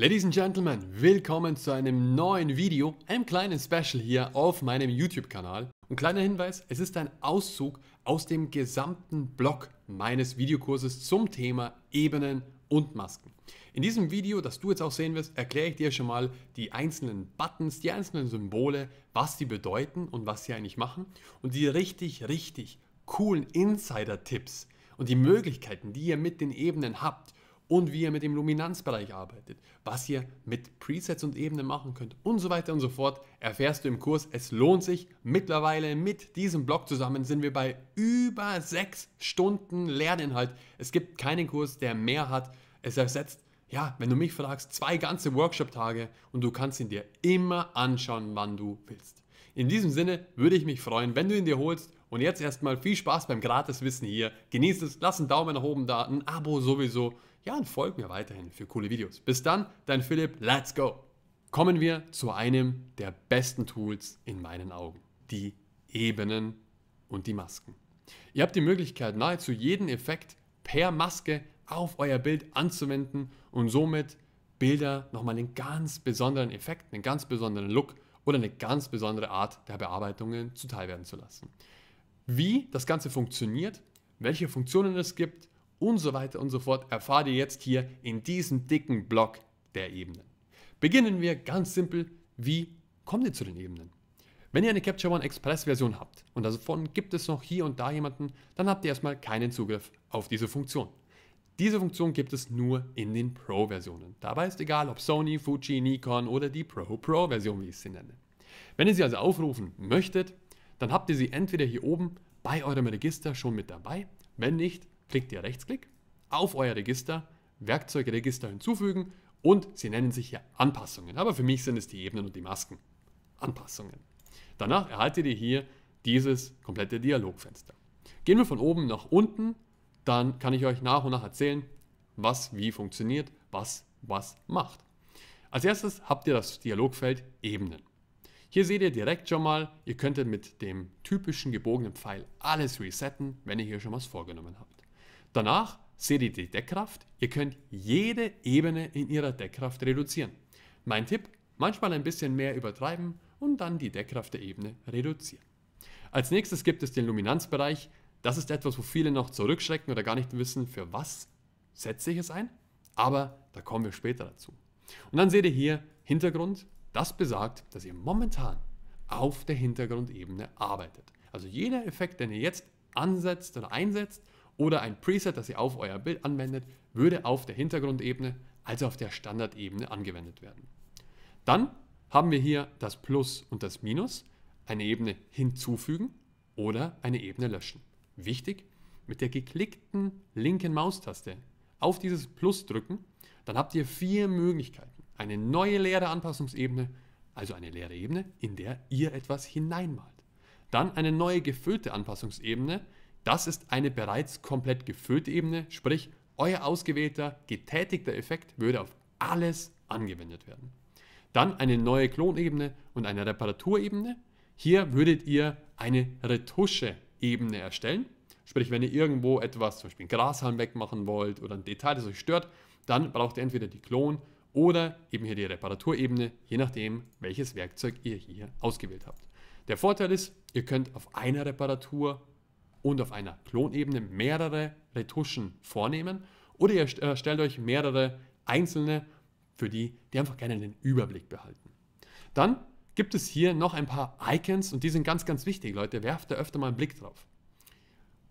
Ladies and Gentlemen, willkommen zu einem neuen Video, einem kleinen Special hier auf meinem YouTube-Kanal. Und kleiner Hinweis, es ist ein Auszug aus dem gesamten Blog meines Videokurses zum Thema Ebenen und Masken. In diesem Video, das du jetzt auch sehen wirst, erkläre ich dir schon mal die einzelnen Buttons, die einzelnen Symbole, was sie bedeuten und was sie eigentlich machen und die richtig, richtig coolen Insider-Tipps und die Möglichkeiten, die ihr mit den Ebenen habt, und wie ihr mit dem Luminanzbereich arbeitet, was ihr mit Presets und Ebenen machen könnt und so weiter und so fort, erfährst du im Kurs. Es lohnt sich. Mittlerweile mit diesem Blog zusammen sind wir bei über sechs Stunden Lerninhalt. Es gibt keinen Kurs, der mehr hat. Es ersetzt ja, wenn du mich fragst, zwei ganze Workshop-Tage und du kannst ihn dir immer anschauen, wann du willst. In diesem Sinne würde ich mich freuen, wenn du ihn dir holst und jetzt erstmal viel Spaß beim Gratiswissen hier. Genießt es, lasst einen Daumen nach oben da, ein Abo sowieso. Ja, und folgt mir weiterhin für coole Videos. Bis dann, dein Philipp, let's go! Kommen wir zu einem der besten Tools in meinen Augen, die Ebenen und die Masken. Ihr habt die Möglichkeit, nahezu jeden Effekt per Maske auf euer Bild anzuwenden und somit Bilder nochmal einen ganz besonderen Effekt, einen ganz besonderen Look oder eine ganz besondere Art der Bearbeitungen zuteilwerden zu lassen. Wie das Ganze funktioniert, welche Funktionen es gibt und so weiter und so fort, erfahrt ihr jetzt hier in diesem dicken Block der Ebenen. Beginnen wir ganz simpel, wie kommt ihr zu den Ebenen? Wenn ihr eine Capture One Express Version habt und davon gibt es noch hier und da jemanden, dann habt ihr erstmal keinen Zugriff auf diese Funktion. Diese Funktion gibt es nur in den Pro-Versionen. Dabei ist egal, ob Sony, Fuji, Nikon oder die Pro Pro-Version, wie ich sie nenne. Wenn ihr sie also aufrufen möchtet, dann habt ihr sie entweder hier oben bei eurem Register schon mit dabei. Wenn nicht, klickt ihr Rechtsklick auf euer Register, Werkzeugregister hinzufügen und sie nennen sich hier Anpassungen. Aber für mich sind es die Ebenen und die Masken. Anpassungen. Danach erhaltet ihr hier dieses komplette Dialogfenster. Gehen wir von oben nach unten, dann kann ich euch nach und nach erzählen, was wie funktioniert, was was macht. Als erstes habt ihr das Dialogfeld Ebenen. Hier seht ihr direkt schon mal, ihr könntet mit dem typischen gebogenen Pfeil alles resetten, wenn ihr hier schon was vorgenommen habt. Danach seht ihr die Deckkraft, ihr könnt jede Ebene in ihrer Deckkraft reduzieren. Mein Tipp, manchmal ein bisschen mehr übertreiben und dann die Deckkraft der Ebene reduzieren. Als nächstes gibt es den Luminanzbereich. Das ist etwas, wo viele noch zurückschrecken oder gar nicht wissen, für was setze ich es ein. Aber da kommen wir später dazu. Und dann seht ihr hier Hintergrund, das besagt, dass ihr momentan auf der Hintergrundebene arbeitet. Also jeder Effekt, den ihr jetzt ansetzt oder einsetzt oder ein Preset, das ihr auf euer Bild anwendet, würde auf der Hintergrundebene, also auf der Standardebene angewendet werden. Dann haben wir hier das Plus und das Minus, eine Ebene hinzufügen oder eine Ebene löschen. Wichtig, mit der geklickten linken Maustaste auf dieses Plus drücken, dann habt ihr vier Möglichkeiten. Eine neue leere Anpassungsebene, also eine leere Ebene, in der ihr etwas hineinmalt. Dann eine neue gefüllte Anpassungsebene, das ist eine bereits komplett gefüllte Ebene, sprich euer ausgewählter, getätigter Effekt würde auf alles angewendet werden. Dann eine neue Klonebene und eine Reparaturebene. Hier würdet ihr eine Retusche-Ebene erstellen. Sprich, wenn ihr irgendwo etwas, zum Beispiel einen Grashalm wegmachen wollt oder ein Detail, das euch stört, dann braucht ihr entweder die Klon- oder eben hier die Reparaturebene, je nachdem, welches Werkzeug ihr hier ausgewählt habt. Der Vorteil ist, ihr könnt auf einer Reparatur und auf einer Klonebene mehrere Retuschen vornehmen oder ihr erstellt äh, euch mehrere einzelne, für die, die einfach gerne den Überblick behalten. Dann gibt es hier noch ein paar Icons und die sind ganz, ganz wichtig, Leute. Werft da öfter mal einen Blick drauf.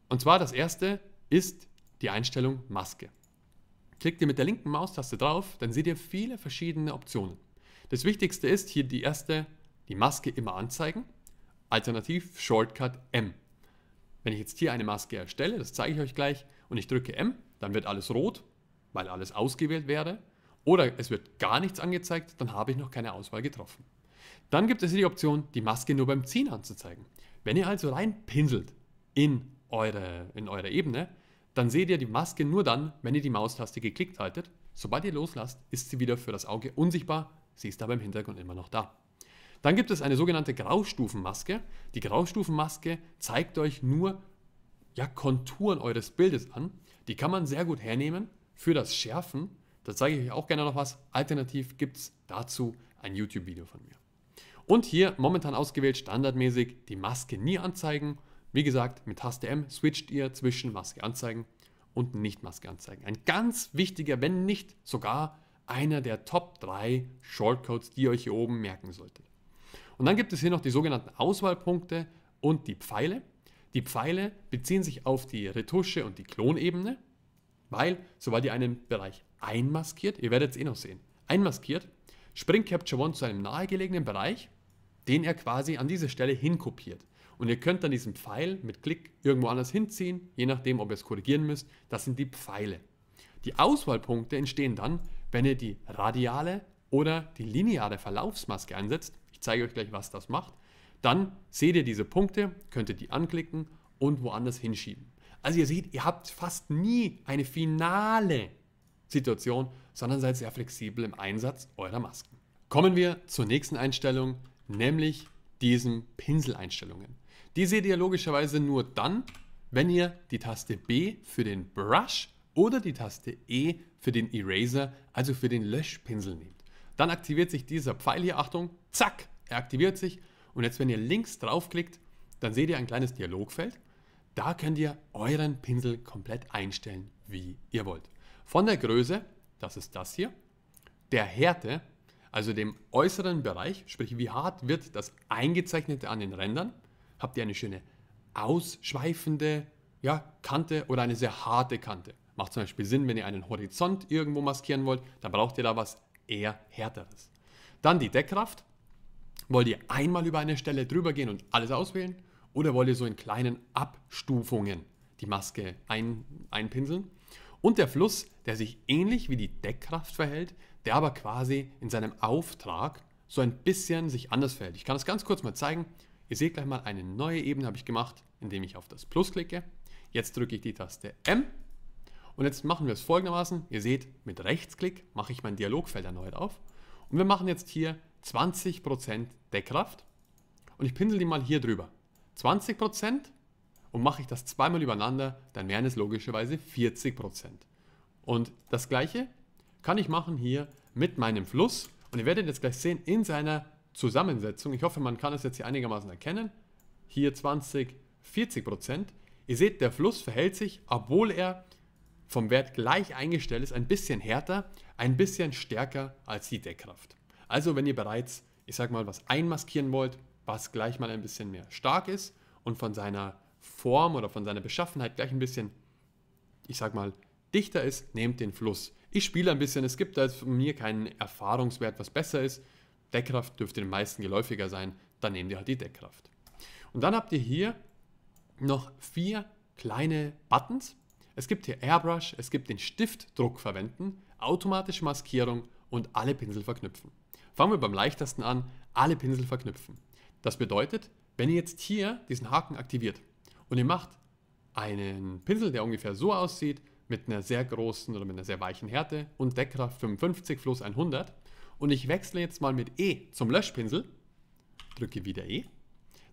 Und zwar das erste ist die Einstellung Maske. Klickt ihr mit der linken Maustaste drauf, dann seht ihr viele verschiedene Optionen. Das Wichtigste ist hier die erste, die Maske immer anzeigen, alternativ Shortcut M. Wenn ich jetzt hier eine Maske erstelle, das zeige ich euch gleich, und ich drücke M, dann wird alles rot, weil alles ausgewählt wäre, oder es wird gar nichts angezeigt, dann habe ich noch keine Auswahl getroffen. Dann gibt es hier die Option, die Maske nur beim Ziehen anzuzeigen. Wenn ihr also rein pinselt in eure, in eure Ebene, dann seht ihr die Maske nur dann, wenn ihr die Maustaste geklickt haltet. Sobald ihr loslasst, ist sie wieder für das Auge unsichtbar, sie ist aber im Hintergrund immer noch da. Dann gibt es eine sogenannte Graustufenmaske. Die Graustufenmaske zeigt euch nur ja, Konturen eures Bildes an. Die kann man sehr gut hernehmen für das Schärfen. Da zeige ich euch auch gerne noch was. Alternativ gibt es dazu ein YouTube-Video von mir. Und hier momentan ausgewählt standardmäßig die Maske nie anzeigen wie gesagt, mit Taste M switcht ihr zwischen Maske anzeigen und nicht Maske anzeigen. Ein ganz wichtiger, wenn nicht sogar einer der Top 3 Shortcodes, die ihr euch hier oben merken solltet. Und dann gibt es hier noch die sogenannten Auswahlpunkte und die Pfeile. Die Pfeile beziehen sich auf die Retusche und die Klonebene, weil sobald ihr einen Bereich einmaskiert, ihr werdet es eh noch sehen, einmaskiert, springt Capture One zu einem nahegelegenen Bereich, den er quasi an diese Stelle hinkopiert. Und ihr könnt dann diesen Pfeil mit Klick irgendwo anders hinziehen, je nachdem, ob ihr es korrigieren müsst. Das sind die Pfeile. Die Auswahlpunkte entstehen dann, wenn ihr die radiale oder die lineare Verlaufsmaske einsetzt. Ich zeige euch gleich, was das macht. Dann seht ihr diese Punkte, könnt ihr die anklicken und woanders hinschieben. Also ihr seht, ihr habt fast nie eine finale Situation, sondern seid sehr flexibel im Einsatz eurer Masken. Kommen wir zur nächsten Einstellung, nämlich diesen Pinseleinstellungen. Die seht ihr logischerweise nur dann, wenn ihr die Taste B für den Brush oder die Taste E für den Eraser, also für den Löschpinsel nehmt. Dann aktiviert sich dieser Pfeil hier, Achtung, zack, er aktiviert sich. Und jetzt, wenn ihr links draufklickt, dann seht ihr ein kleines Dialogfeld. Da könnt ihr euren Pinsel komplett einstellen, wie ihr wollt. Von der Größe, das ist das hier, der Härte, also dem äußeren Bereich, sprich wie hart wird das Eingezeichnete an den Rändern, habt ihr eine schöne ausschweifende ja, Kante oder eine sehr harte Kante. Macht zum Beispiel Sinn, wenn ihr einen Horizont irgendwo maskieren wollt, dann braucht ihr da was eher härteres. Dann die Deckkraft. Wollt ihr einmal über eine Stelle drüber gehen und alles auswählen? Oder wollt ihr so in kleinen Abstufungen die Maske ein, einpinseln? Und der Fluss, der sich ähnlich wie die Deckkraft verhält, der aber quasi in seinem Auftrag so ein bisschen sich anders verhält. Ich kann das ganz kurz mal zeigen. Ihr seht gleich mal, eine neue Ebene habe ich gemacht, indem ich auf das Plus klicke. Jetzt drücke ich die Taste M und jetzt machen wir es folgendermaßen. Ihr seht, mit Rechtsklick mache ich mein Dialogfeld erneut auf und wir machen jetzt hier 20% Deckkraft und ich pinsel die mal hier drüber. 20% und mache ich das zweimal übereinander, dann wären es logischerweise 40%. Und das gleiche kann ich machen hier mit meinem Fluss und ihr werdet jetzt gleich sehen, in seiner Zusammensetzung. Ich hoffe, man kann es jetzt hier einigermaßen erkennen. Hier 20, 40 Prozent. Ihr seht, der Fluss verhält sich, obwohl er vom Wert gleich eingestellt ist, ein bisschen härter, ein bisschen stärker als die Deckkraft. Also wenn ihr bereits, ich sag mal, was einmaskieren wollt, was gleich mal ein bisschen mehr stark ist und von seiner Form oder von seiner Beschaffenheit gleich ein bisschen, ich sag mal, dichter ist, nehmt den Fluss. Ich spiele ein bisschen, es gibt da jetzt von mir keinen Erfahrungswert, was besser ist. Deckkraft dürfte den meisten geläufiger sein, dann nehmt ihr halt die Deckkraft. Und dann habt ihr hier noch vier kleine Buttons. Es gibt hier Airbrush, es gibt den Stiftdruck verwenden, automatische Maskierung und alle Pinsel verknüpfen. Fangen wir beim leichtesten an, alle Pinsel verknüpfen. Das bedeutet, wenn ihr jetzt hier diesen Haken aktiviert und ihr macht einen Pinsel, der ungefähr so aussieht, mit einer sehr großen oder mit einer sehr weichen Härte und Deckkraft 55 Fluss 100, und ich wechsle jetzt mal mit E zum Löschpinsel, drücke wieder E,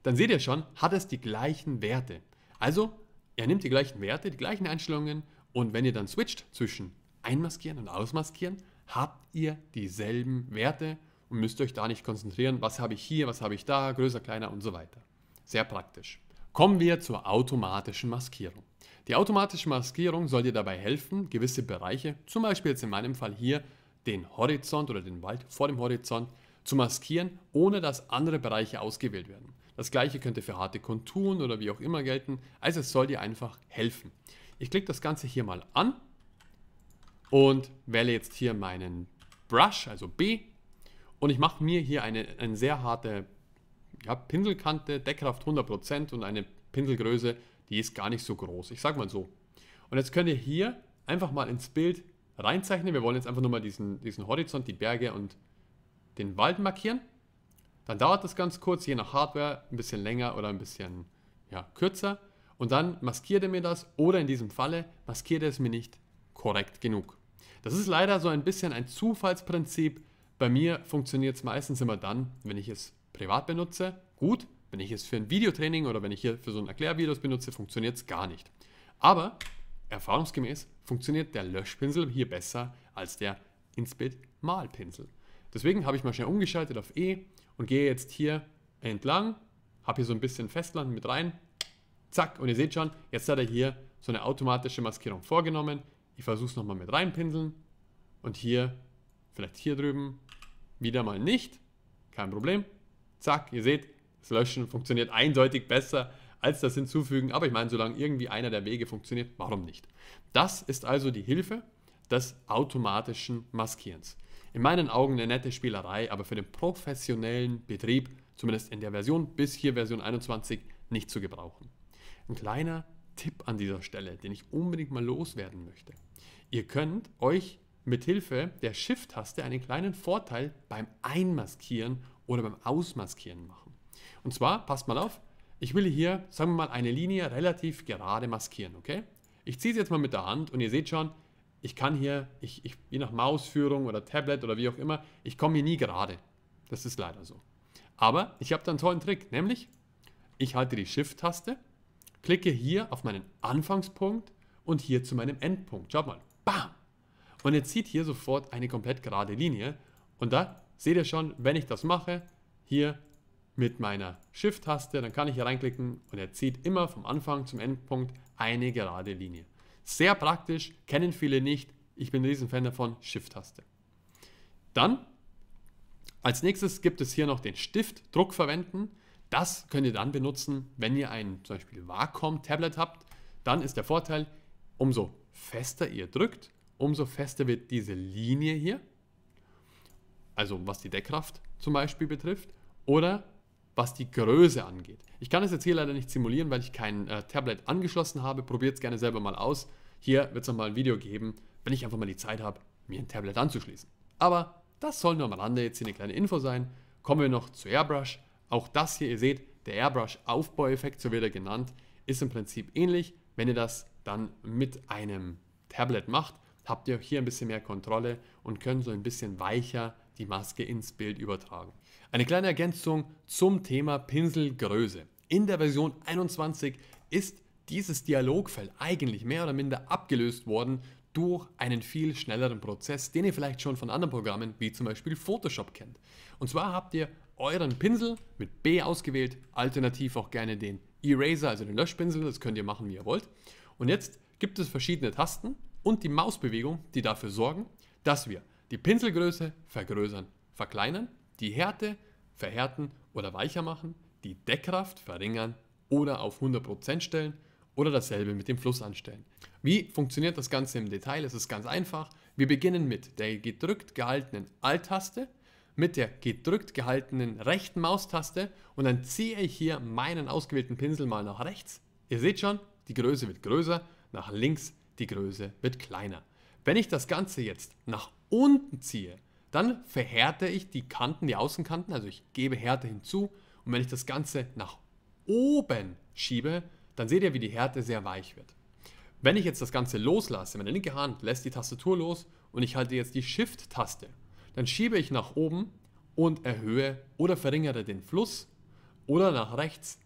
dann seht ihr schon, hat es die gleichen Werte. Also, er nimmt die gleichen Werte, die gleichen Einstellungen und wenn ihr dann switcht zwischen einmaskieren und ausmaskieren, habt ihr dieselben Werte und müsst euch da nicht konzentrieren, was habe ich hier, was habe ich da, größer, kleiner und so weiter. Sehr praktisch. Kommen wir zur automatischen Maskierung. Die automatische Maskierung soll dir dabei helfen, gewisse Bereiche, zum Beispiel jetzt in meinem Fall hier, den Horizont oder den Wald vor dem Horizont zu maskieren, ohne dass andere Bereiche ausgewählt werden. Das gleiche könnte für harte Konturen oder wie auch immer gelten, also es soll dir einfach helfen. Ich klicke das Ganze hier mal an und wähle jetzt hier meinen Brush, also B, und ich mache mir hier eine, eine sehr harte ja, Pinselkante, Deckkraft 100% und eine Pinselgröße, die ist gar nicht so groß. Ich sage mal so. Und jetzt könnt ihr hier einfach mal ins Bild reinzeichnen. Wir wollen jetzt einfach nur mal diesen, diesen Horizont, die Berge und den Wald markieren. Dann dauert das ganz kurz, je nach Hardware, ein bisschen länger oder ein bisschen ja, kürzer. Und dann maskiert er mir das oder in diesem Falle maskiert er es mir nicht korrekt genug. Das ist leider so ein bisschen ein Zufallsprinzip. Bei mir funktioniert es meistens immer dann, wenn ich es privat benutze, gut. Wenn ich es für ein Videotraining oder wenn ich hier für so ein Erklärvideos benutze, funktioniert es gar nicht. Aber Erfahrungsgemäß funktioniert der Löschpinsel hier besser als der Inspit Malpinsel. Deswegen habe ich mal schnell umgeschaltet auf E und gehe jetzt hier entlang, habe hier so ein bisschen Festland mit rein, zack und ihr seht schon, jetzt hat er hier so eine automatische Maskierung vorgenommen. Ich versuche es nochmal mit reinpinseln und hier, vielleicht hier drüben, wieder mal nicht, kein Problem. Zack, ihr seht, das Löschen funktioniert eindeutig besser als das Hinzufügen. Aber ich meine, solange irgendwie einer der Wege funktioniert, warum nicht? Das ist also die Hilfe des automatischen Maskierens. In meinen Augen eine nette Spielerei, aber für den professionellen Betrieb, zumindest in der Version bis hier Version 21, nicht zu gebrauchen. Ein kleiner Tipp an dieser Stelle, den ich unbedingt mal loswerden möchte. Ihr könnt euch mit Hilfe der Shift-Taste einen kleinen Vorteil beim Einmaskieren oder beim Ausmaskieren machen. Und zwar, passt mal auf, ich will hier, sagen wir mal, eine Linie relativ gerade maskieren, okay? Ich ziehe es jetzt mal mit der Hand und ihr seht schon, ich kann hier, ich, ich, je nach Mausführung oder Tablet oder wie auch immer, ich komme hier nie gerade. Das ist leider so. Aber ich habe da einen tollen Trick, nämlich ich halte die Shift-Taste, klicke hier auf meinen Anfangspunkt und hier zu meinem Endpunkt. Schaut mal, bam! Und jetzt zieht hier sofort eine komplett gerade Linie und da seht ihr schon, wenn ich das mache, hier mit meiner Shift-Taste, dann kann ich hier reinklicken und er zieht immer vom Anfang zum Endpunkt eine gerade Linie. Sehr praktisch, kennen viele nicht. Ich bin ein Riesenfan davon, Shift-Taste. Dann, als nächstes gibt es hier noch den Stiftdruck verwenden. Das könnt ihr dann benutzen, wenn ihr ein zum Beispiel Wacom-Tablet habt. Dann ist der Vorteil, umso fester ihr drückt, umso fester wird diese Linie hier. Also was die Deckkraft zum Beispiel betrifft. Oder was die Größe angeht. Ich kann es jetzt hier leider nicht simulieren, weil ich kein äh, Tablet angeschlossen habe. Probiert es gerne selber mal aus. Hier wird es nochmal ein Video geben, wenn ich einfach mal die Zeit habe, mir ein Tablet anzuschließen. Aber das soll nur am Rande jetzt hier eine kleine Info sein. Kommen wir noch zu Airbrush. Auch das hier, ihr seht, der Airbrush-Aufbaueffekt, so wird er genannt, ist im Prinzip ähnlich. Wenn ihr das dann mit einem Tablet macht, habt ihr auch hier ein bisschen mehr Kontrolle und könnt so ein bisschen weicher die Maske ins Bild übertragen. Eine kleine Ergänzung zum Thema Pinselgröße. In der Version 21 ist dieses Dialogfeld eigentlich mehr oder minder abgelöst worden durch einen viel schnelleren Prozess, den ihr vielleicht schon von anderen Programmen wie zum Beispiel Photoshop kennt. Und zwar habt ihr euren Pinsel mit B ausgewählt, alternativ auch gerne den Eraser, also den Löschpinsel, das könnt ihr machen, wie ihr wollt. Und jetzt gibt es verschiedene Tasten und die Mausbewegung, die dafür sorgen, dass wir die Pinselgröße vergrößern, verkleinern, die Härte verhärten oder weicher machen, die Deckkraft verringern oder auf 100% stellen oder dasselbe mit dem Fluss anstellen. Wie funktioniert das Ganze im Detail? Es ist ganz einfach. Wir beginnen mit der gedrückt gehaltenen Alt-Taste, mit der gedrückt gehaltenen rechten Maustaste und dann ziehe ich hier meinen ausgewählten Pinsel mal nach rechts. Ihr seht schon, die Größe wird größer, nach links die Größe wird kleiner. Wenn ich das Ganze jetzt nach unten ziehe, dann verhärte ich die Kanten, die Außenkanten, also ich gebe Härte hinzu. Und wenn ich das Ganze nach oben schiebe, dann seht ihr, wie die Härte sehr weich wird. Wenn ich jetzt das Ganze loslasse, meine linke Hand lässt die Tastatur los und ich halte jetzt die Shift-Taste, dann schiebe ich nach oben und erhöhe oder verringere den Fluss oder nach rechts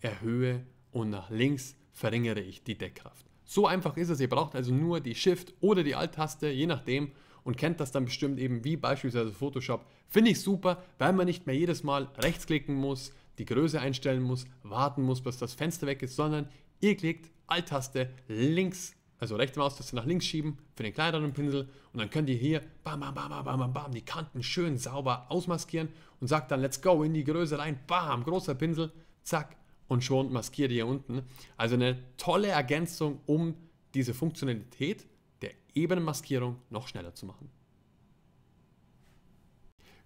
erhöhe und nach links verringere ich die Deckkraft. So einfach ist es, ihr braucht also nur die Shift oder die Alt-Taste, je nachdem, und kennt das dann bestimmt eben wie beispielsweise Photoshop. Finde ich super, weil man nicht mehr jedes Mal rechtsklicken muss, die Größe einstellen muss, warten muss, bis das Fenster weg ist, sondern ihr klickt Alt-Taste links, also rechte Maustaste nach links schieben für den kleineren Pinsel und dann könnt ihr hier bam, bam, bam, bam, bam, bam, die Kanten schön sauber ausmaskieren und sagt dann Let's go in die Größe rein, bam, großer Pinsel, zack und schon maskiert ihr unten. Also eine tolle Ergänzung um diese Funktionalität Ebenenmaskierung noch schneller zu machen.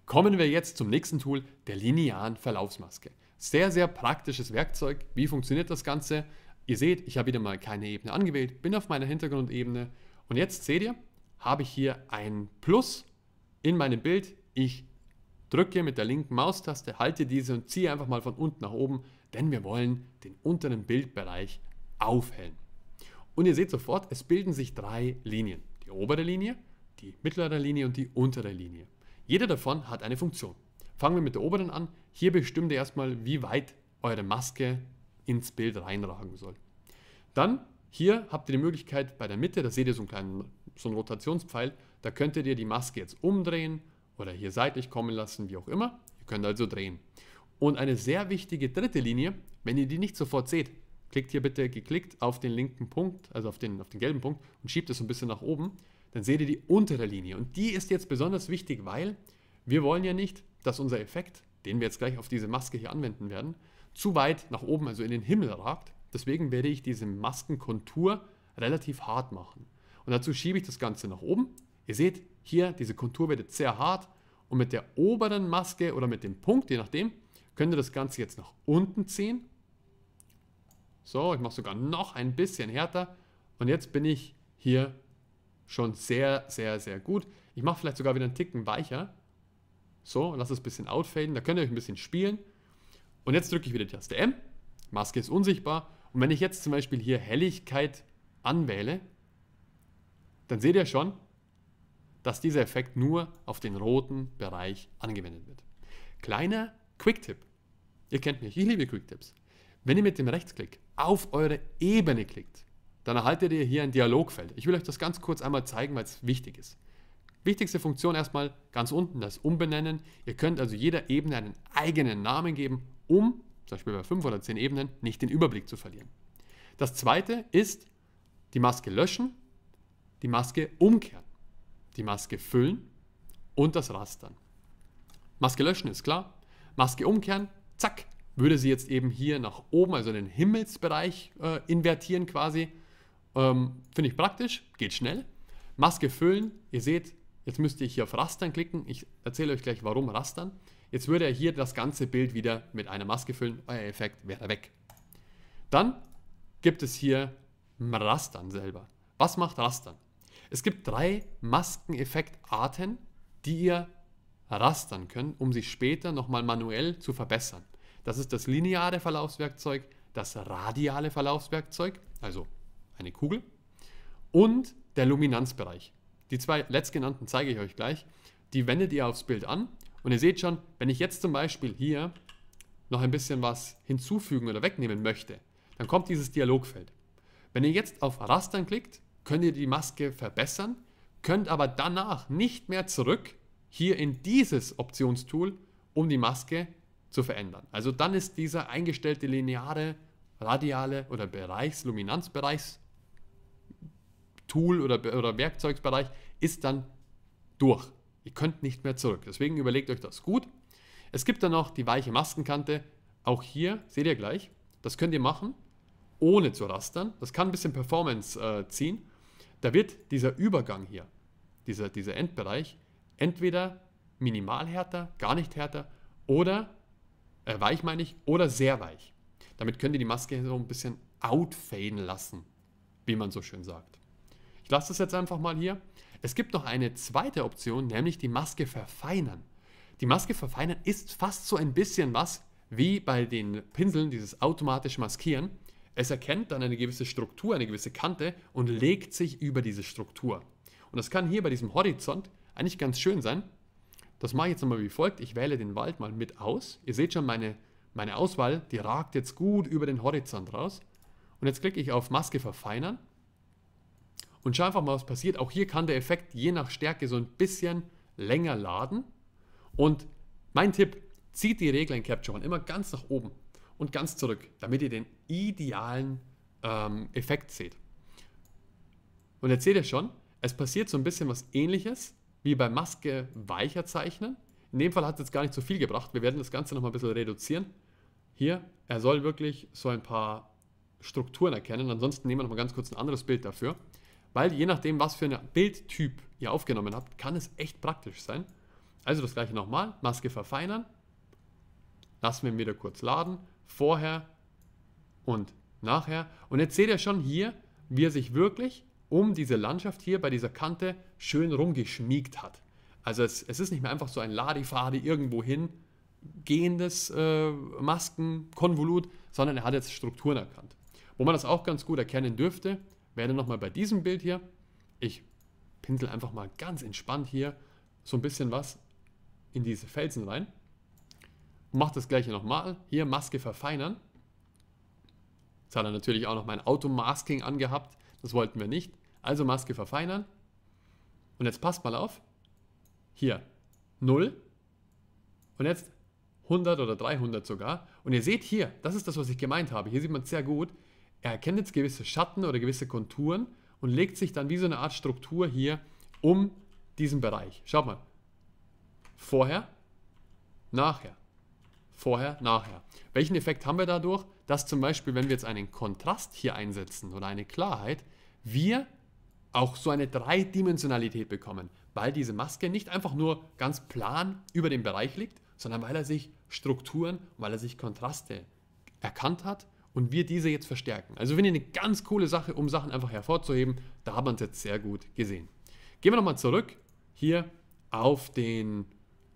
Kommen wir jetzt zum nächsten Tool, der linearen Verlaufsmaske. Sehr, sehr praktisches Werkzeug. Wie funktioniert das Ganze? Ihr seht, ich habe wieder mal keine Ebene angewählt, bin auf meiner Hintergrundebene und jetzt seht ihr, habe ich hier ein Plus in meinem Bild. Ich drücke mit der linken Maustaste, halte diese und ziehe einfach mal von unten nach oben, denn wir wollen den unteren Bildbereich aufhellen. Und ihr seht sofort, es bilden sich drei Linien. Die obere Linie, die mittlere Linie und die untere Linie. Jede davon hat eine Funktion. Fangen wir mit der oberen an. Hier bestimmt ihr erstmal, wie weit eure Maske ins Bild reinragen soll. Dann hier habt ihr die Möglichkeit bei der Mitte, da seht ihr so einen kleinen so einen Rotationspfeil, da könntet ihr die Maske jetzt umdrehen oder hier seitlich kommen lassen, wie auch immer. Ihr könnt also drehen. Und eine sehr wichtige dritte Linie, wenn ihr die nicht sofort seht, klickt hier bitte geklickt auf den linken Punkt, also auf den, auf den gelben Punkt und schiebt es ein bisschen nach oben, dann seht ihr die untere Linie. Und die ist jetzt besonders wichtig, weil wir wollen ja nicht, dass unser Effekt, den wir jetzt gleich auf diese Maske hier anwenden werden, zu weit nach oben, also in den Himmel ragt. Deswegen werde ich diese Maskenkontur relativ hart machen. Und dazu schiebe ich das Ganze nach oben. Ihr seht hier, diese Kontur wird jetzt sehr hart. Und mit der oberen Maske oder mit dem Punkt, je nachdem, könnt ihr das Ganze jetzt nach unten ziehen so, ich mache sogar noch ein bisschen härter. Und jetzt bin ich hier schon sehr, sehr, sehr gut. Ich mache vielleicht sogar wieder einen Ticken weicher. So, lass es ein bisschen outfaden. Da könnt ihr euch ein bisschen spielen. Und jetzt drücke ich wieder die Taste M. Maske ist unsichtbar. Und wenn ich jetzt zum Beispiel hier Helligkeit anwähle, dann seht ihr schon, dass dieser Effekt nur auf den roten Bereich angewendet wird. Kleiner Quick-Tipp. Ihr kennt mich, ich liebe Quick-Tipps. Wenn ihr mit dem Rechtsklick auf eure Ebene klickt, dann erhaltet ihr hier ein Dialogfeld. Ich will euch das ganz kurz einmal zeigen, weil es wichtig ist. Wichtigste Funktion erstmal ganz unten, das Umbenennen. Ihr könnt also jeder Ebene einen eigenen Namen geben, um, zum Beispiel bei 5 oder 10 Ebenen, nicht den Überblick zu verlieren. Das zweite ist, die Maske löschen, die Maske umkehren, die Maske füllen und das Rastern. Maske löschen ist klar, Maske umkehren, zack, würde sie jetzt eben hier nach oben, also in den Himmelsbereich äh, invertieren quasi. Ähm, Finde ich praktisch, geht schnell. Maske füllen, ihr seht, jetzt müsste ich hier auf Rastern klicken. Ich erzähle euch gleich, warum Rastern. Jetzt würde er hier das ganze Bild wieder mit einer Maske füllen, euer Effekt wäre weg. Dann gibt es hier Rastern selber. Was macht Rastern? Es gibt drei Maskeneffektarten, die ihr rastern könnt, um sie später nochmal manuell zu verbessern. Das ist das lineare Verlaufswerkzeug, das radiale Verlaufswerkzeug, also eine Kugel, und der Luminanzbereich. Die zwei letztgenannten zeige ich euch gleich. Die wendet ihr aufs Bild an und ihr seht schon, wenn ich jetzt zum Beispiel hier noch ein bisschen was hinzufügen oder wegnehmen möchte, dann kommt dieses Dialogfeld. Wenn ihr jetzt auf Rastern klickt, könnt ihr die Maske verbessern, könnt aber danach nicht mehr zurück hier in dieses Optionstool, um die Maske zu verändern. Also dann ist dieser eingestellte lineare, radiale oder Bereichs, Luminanzbereichs Tool oder, oder Werkzeugsbereich ist dann durch. Ihr könnt nicht mehr zurück. Deswegen überlegt euch das gut. Es gibt dann noch die weiche Maskenkante. Auch hier seht ihr gleich. Das könnt ihr machen, ohne zu rastern. Das kann ein bisschen Performance äh, ziehen. Da wird dieser Übergang hier, dieser, dieser Endbereich, entweder minimal härter, gar nicht härter oder äh, weich meine ich, oder sehr weich. Damit könnt ihr die Maske so ein bisschen outfaden lassen, wie man so schön sagt. Ich lasse das jetzt einfach mal hier. Es gibt noch eine zweite Option, nämlich die Maske verfeinern. Die Maske verfeinern ist fast so ein bisschen was wie bei den Pinseln, dieses automatische Maskieren. Es erkennt dann eine gewisse Struktur, eine gewisse Kante und legt sich über diese Struktur. Und das kann hier bei diesem Horizont eigentlich ganz schön sein, das mache ich jetzt nochmal wie folgt. Ich wähle den Wald mal mit aus. Ihr seht schon, meine, meine Auswahl, die ragt jetzt gut über den Horizont raus. Und jetzt klicke ich auf Maske verfeinern. Und schau einfach mal, was passiert. Auch hier kann der Effekt je nach Stärke so ein bisschen länger laden. Und mein Tipp, zieht die Regler in Capture One immer ganz nach oben und ganz zurück, damit ihr den idealen ähm, Effekt seht. Und jetzt seht ihr schon, es passiert so ein bisschen was ähnliches, wie bei Maske weicher zeichnen. In dem Fall hat es jetzt gar nicht so viel gebracht. Wir werden das Ganze nochmal ein bisschen reduzieren. Hier, er soll wirklich so ein paar Strukturen erkennen. Ansonsten nehmen wir nochmal ganz kurz ein anderes Bild dafür. Weil je nachdem, was für ein Bildtyp ihr aufgenommen habt, kann es echt praktisch sein. Also das gleiche nochmal. Maske verfeinern. Lassen wir ihn wieder kurz laden. Vorher und nachher. Und jetzt seht ihr schon hier, wie er sich wirklich um diese Landschaft hier bei dieser Kante schön rumgeschmiegt hat. Also es, es ist nicht mehr einfach so ein Ladifade irgendwo hin gehendes äh, Maskenkonvolut, sondern er hat jetzt Strukturen erkannt. Wo man das auch ganz gut erkennen dürfte, wäre nochmal bei diesem Bild hier. Ich pinsel einfach mal ganz entspannt hier so ein bisschen was in diese Felsen rein. Mache das gleiche nochmal. Hier Maske verfeinern. Jetzt hat er natürlich auch noch mein Auto-Masking angehabt. Das wollten wir nicht. Also Maske verfeinern. Und jetzt passt mal auf. Hier 0. Und jetzt 100 oder 300 sogar. Und ihr seht hier, das ist das, was ich gemeint habe. Hier sieht man sehr gut, er erkennt jetzt gewisse Schatten oder gewisse Konturen und legt sich dann wie so eine Art Struktur hier um diesen Bereich. Schaut mal. Vorher, nachher. Vorher, nachher. Welchen Effekt haben wir dadurch? Dass zum Beispiel, wenn wir jetzt einen Kontrast hier einsetzen oder eine Klarheit, wir auch so eine Dreidimensionalität bekommen, weil diese Maske nicht einfach nur ganz plan über dem Bereich liegt, sondern weil er sich Strukturen, weil er sich Kontraste erkannt hat und wir diese jetzt verstärken. Also finde ich eine ganz coole Sache, um Sachen einfach hervorzuheben. Da hat man es jetzt sehr gut gesehen. Gehen wir nochmal zurück hier auf den,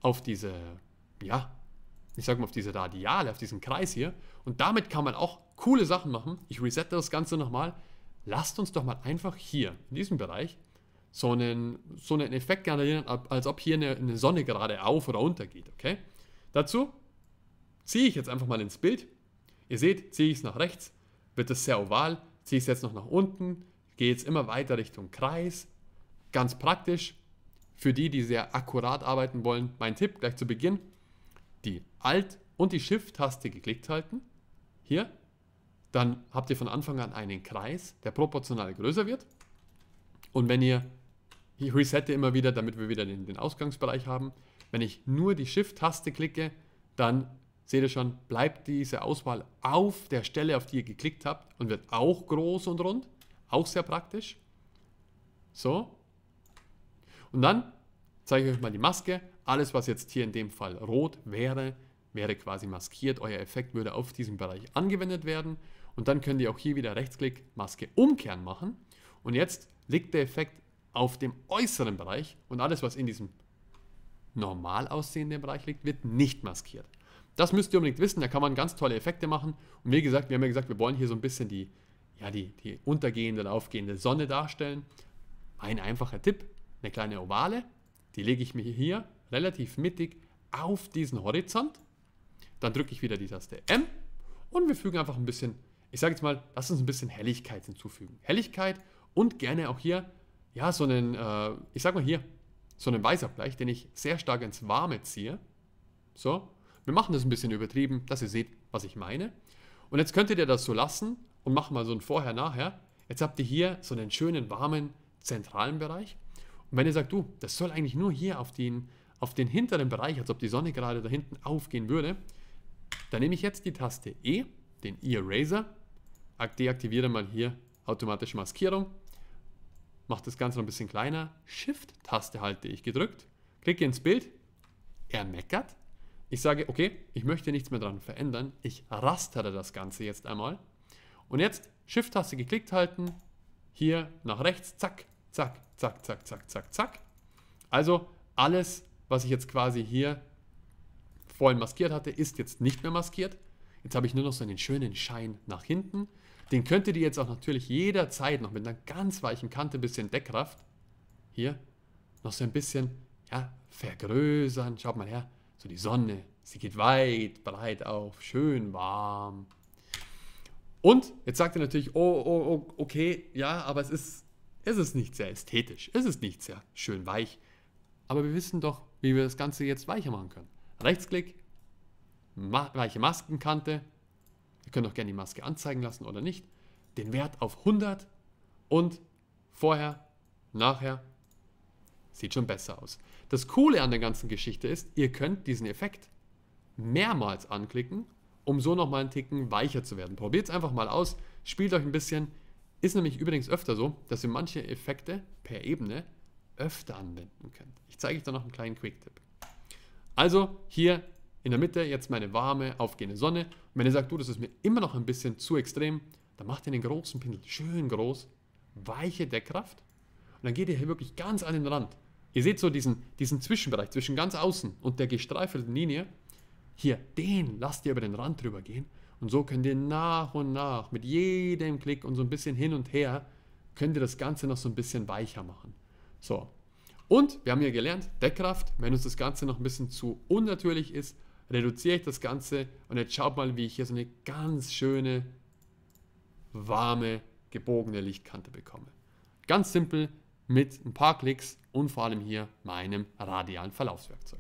auf diese, ja, ich sag mal auf diese Radiale, auf diesen Kreis hier. Und damit kann man auch coole Sachen machen. Ich resette das Ganze nochmal lasst uns doch mal einfach hier, in diesem Bereich, so einen, so einen Effekt generieren, als ob hier eine, eine Sonne gerade auf oder unter geht. Okay? Dazu ziehe ich jetzt einfach mal ins Bild. Ihr seht, ziehe ich es nach rechts, wird es sehr oval, ziehe ich es jetzt noch nach unten, gehe jetzt immer weiter Richtung Kreis. Ganz praktisch für die, die sehr akkurat arbeiten wollen, mein Tipp gleich zu Beginn, die Alt- und die Shift-Taste geklickt halten. Hier dann habt ihr von Anfang an einen Kreis, der proportional größer wird. Und wenn ihr, ich resette immer wieder, damit wir wieder den, den Ausgangsbereich haben, wenn ich nur die Shift-Taste klicke, dann seht ihr schon, bleibt diese Auswahl auf der Stelle, auf die ihr geklickt habt und wird auch groß und rund. Auch sehr praktisch. So. Und dann zeige ich euch mal die Maske. Alles, was jetzt hier in dem Fall rot wäre, wäre quasi maskiert. Euer Effekt würde auf diesen Bereich angewendet werden. Und dann könnt ihr auch hier wieder Rechtsklick, Maske umkehren machen. Und jetzt liegt der Effekt auf dem äußeren Bereich und alles, was in diesem normal aussehenden Bereich liegt, wird nicht maskiert. Das müsst ihr unbedingt wissen, da kann man ganz tolle Effekte machen. Und wie gesagt, wir haben ja gesagt, wir wollen hier so ein bisschen die, ja, die, die untergehende oder aufgehende Sonne darstellen. Ein einfacher Tipp, eine kleine Ovale, die lege ich mir hier relativ mittig auf diesen Horizont. Dann drücke ich wieder die Taste M und wir fügen einfach ein bisschen ich sage jetzt mal, lass uns ein bisschen Helligkeit hinzufügen. Helligkeit und gerne auch hier, ja, so einen, äh, ich sag mal hier, so einen Weißabgleich, den ich sehr stark ins Warme ziehe. So, wir machen das ein bisschen übertrieben, dass ihr seht, was ich meine. Und jetzt könntet ihr das so lassen und machen mal so ein Vorher-Nachher. Jetzt habt ihr hier so einen schönen, warmen, zentralen Bereich. Und wenn ihr sagt, du, das soll eigentlich nur hier auf den, auf den hinteren Bereich, als ob die Sonne gerade da hinten aufgehen würde, dann nehme ich jetzt die Taste E, den E-Eraser, deaktiviere mal hier automatische Maskierung. Mache das Ganze noch ein bisschen kleiner. Shift-Taste halte ich gedrückt. Klicke ins Bild. Er meckert. Ich sage, okay, ich möchte nichts mehr daran verändern. Ich rastere das Ganze jetzt einmal. Und jetzt Shift-Taste geklickt halten. Hier nach rechts. Zack, zack, zack, zack, zack, zack, zack. Also alles, was ich jetzt quasi hier vorhin maskiert hatte, ist jetzt nicht mehr maskiert. Jetzt habe ich nur noch so einen schönen Schein nach hinten. Den könntet ihr jetzt auch natürlich jederzeit noch mit einer ganz weichen Kante ein bisschen Deckkraft hier noch so ein bisschen ja, vergrößern. Schaut mal her, so die Sonne, sie geht weit, breit auf, schön warm. Und jetzt sagt ihr natürlich, oh, oh, oh okay, ja, aber es ist, es ist nicht sehr ästhetisch, es ist nicht sehr schön weich. Aber wir wissen doch, wie wir das Ganze jetzt weicher machen können. Rechtsklick, weiche Maskenkante, ihr könnt auch gerne die Maske anzeigen lassen oder nicht, den Wert auf 100 und vorher, nachher sieht schon besser aus. Das Coole an der ganzen Geschichte ist, ihr könnt diesen Effekt mehrmals anklicken, um so nochmal einen Ticken weicher zu werden. Probiert es einfach mal aus, spielt euch ein bisschen. Ist nämlich übrigens öfter so, dass ihr manche Effekte per Ebene öfter anwenden könnt. Ich zeige euch da noch einen kleinen Quick-Tipp. Also hier in der Mitte jetzt meine warme, aufgehende Sonne. Und wenn ihr sagt, du, das ist mir immer noch ein bisschen zu extrem, dann macht ihr den großen Pinsel, schön groß, weiche Deckkraft. Und dann geht ihr hier wirklich ganz an den Rand. Ihr seht so diesen, diesen Zwischenbereich zwischen ganz außen und der gestreifelten Linie. Hier, den lasst ihr über den Rand drüber gehen. Und so könnt ihr nach und nach mit jedem Klick und so ein bisschen hin und her, könnt ihr das Ganze noch so ein bisschen weicher machen. So. Und wir haben ja gelernt, Deckkraft, wenn uns das Ganze noch ein bisschen zu unnatürlich ist, reduziere ich das Ganze und jetzt schaut mal, wie ich hier so eine ganz schöne, warme, gebogene Lichtkante bekomme. Ganz simpel mit ein paar Klicks und vor allem hier meinem radialen Verlaufswerkzeug.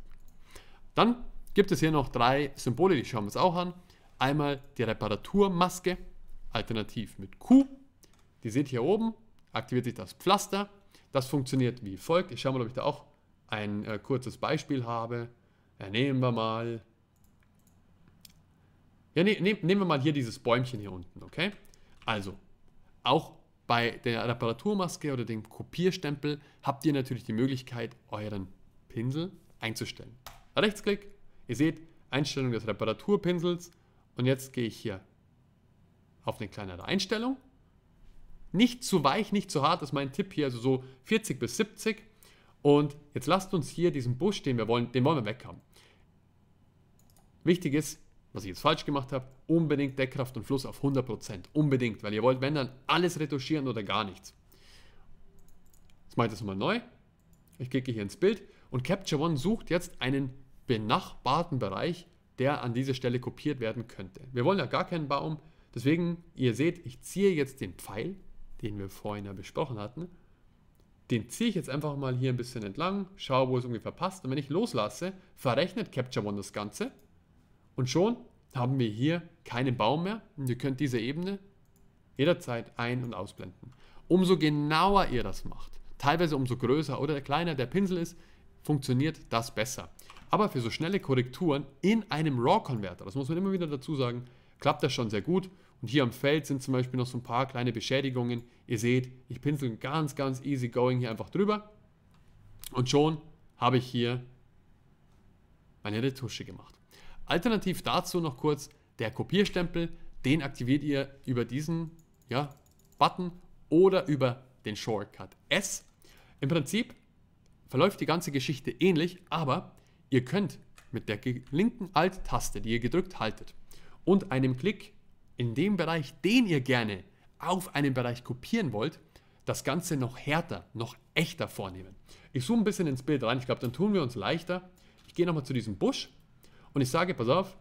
Dann gibt es hier noch drei Symbole, die schauen wir uns auch an. Einmal die Reparaturmaske, alternativ mit Q. Die seht ihr hier oben, aktiviert sich das Pflaster. Das funktioniert wie folgt. Ich schaue mal, ob ich da auch ein äh, kurzes Beispiel habe. Äh, nehmen wir mal ja, ne, ne, nehmen wir mal hier dieses Bäumchen hier unten, okay? Also, auch bei der Reparaturmaske oder dem Kopierstempel habt ihr natürlich die Möglichkeit, euren Pinsel einzustellen. Rechtsklick, ihr seht Einstellung des Reparaturpinsels und jetzt gehe ich hier auf eine kleinere Einstellung. Nicht zu weich, nicht zu hart ist mein Tipp hier, also so 40 bis 70. Und jetzt lasst uns hier diesen Busch, den wir wollen, den wollen wir weg haben. Wichtig ist, was ich jetzt falsch gemacht habe, unbedingt Deckkraft und Fluss auf 100%. Unbedingt, weil ihr wollt, wenn dann, alles retuschieren oder gar nichts. Jetzt mache ich das mal neu. Ich klicke hier ins Bild und Capture One sucht jetzt einen benachbarten Bereich, der an diese Stelle kopiert werden könnte. Wir wollen ja gar keinen Baum, deswegen, ihr seht, ich ziehe jetzt den Pfeil, den wir vorhin ja besprochen hatten, den ziehe ich jetzt einfach mal hier ein bisschen entlang, schaue, wo es ungefähr passt und wenn ich loslasse, verrechnet Capture One das Ganze und schon haben wir hier keinen Baum mehr und ihr könnt diese Ebene jederzeit ein- und ausblenden. Umso genauer ihr das macht, teilweise umso größer oder kleiner der Pinsel ist, funktioniert das besser. Aber für so schnelle Korrekturen in einem raw converter das muss man immer wieder dazu sagen, klappt das schon sehr gut. Und hier am Feld sind zum Beispiel noch so ein paar kleine Beschädigungen. Ihr seht, ich pinsel ganz, ganz easy going hier einfach drüber. Und schon habe ich hier meine Retusche gemacht. Alternativ dazu noch kurz der Kopierstempel, den aktiviert ihr über diesen ja, Button oder über den Shortcut S. Im Prinzip verläuft die ganze Geschichte ähnlich, aber ihr könnt mit der linken Alt-Taste, die ihr gedrückt haltet, und einem Klick in dem Bereich, den ihr gerne auf einen Bereich kopieren wollt, das Ganze noch härter, noch echter vornehmen. Ich zoome ein bisschen ins Bild rein, ich glaube, dann tun wir uns leichter. Ich gehe nochmal zu diesem Busch und ich sage, pass auf,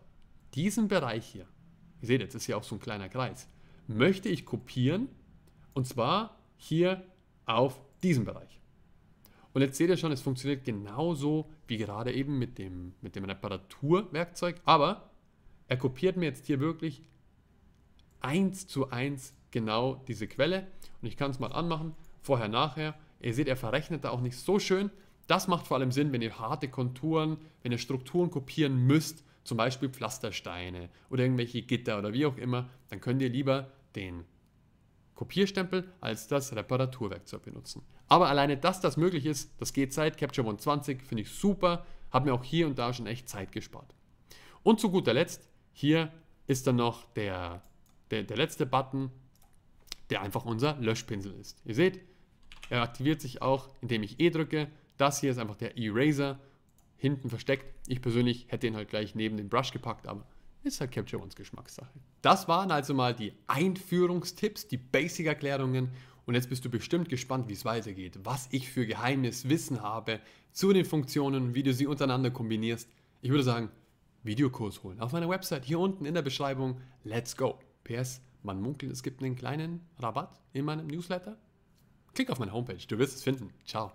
diesen Bereich hier, ihr seht jetzt, ist ja auch so ein kleiner Kreis, möchte ich kopieren und zwar hier auf diesen Bereich. Und jetzt seht ihr schon, es funktioniert genauso wie gerade eben mit dem, mit dem Reparaturwerkzeug, aber er kopiert mir jetzt hier wirklich eins zu eins genau diese Quelle und ich kann es mal anmachen, vorher, nachher. Ihr seht, er verrechnet da auch nicht so schön, das macht vor allem Sinn, wenn ihr harte Konturen, wenn ihr Strukturen kopieren müsst, zum Beispiel Pflastersteine oder irgendwelche Gitter oder wie auch immer, dann könnt ihr lieber den Kopierstempel als das Reparaturwerkzeug benutzen. Aber alleine, dass das möglich ist, das geht seit Capture One 20, finde ich super, hat mir auch hier und da schon echt Zeit gespart. Und zu guter Letzt, hier ist dann noch der, der, der letzte Button, der einfach unser Löschpinsel ist. Ihr seht, er aktiviert sich auch, indem ich E drücke, das hier ist einfach der Eraser, hinten versteckt. Ich persönlich hätte ihn halt gleich neben den Brush gepackt, aber ist halt Capture Ones Geschmackssache. Das waren also mal die Einführungstipps, die Basic-Erklärungen und jetzt bist du bestimmt gespannt, wie es weitergeht, was ich für Geheimniswissen habe zu den Funktionen, wie du sie untereinander kombinierst. Ich würde sagen, Videokurs holen auf meiner Website hier unten in der Beschreibung. Let's go. PS, man munkelt, es gibt einen kleinen Rabatt in meinem Newsletter. Klick auf meine Homepage, du wirst es finden. Ciao.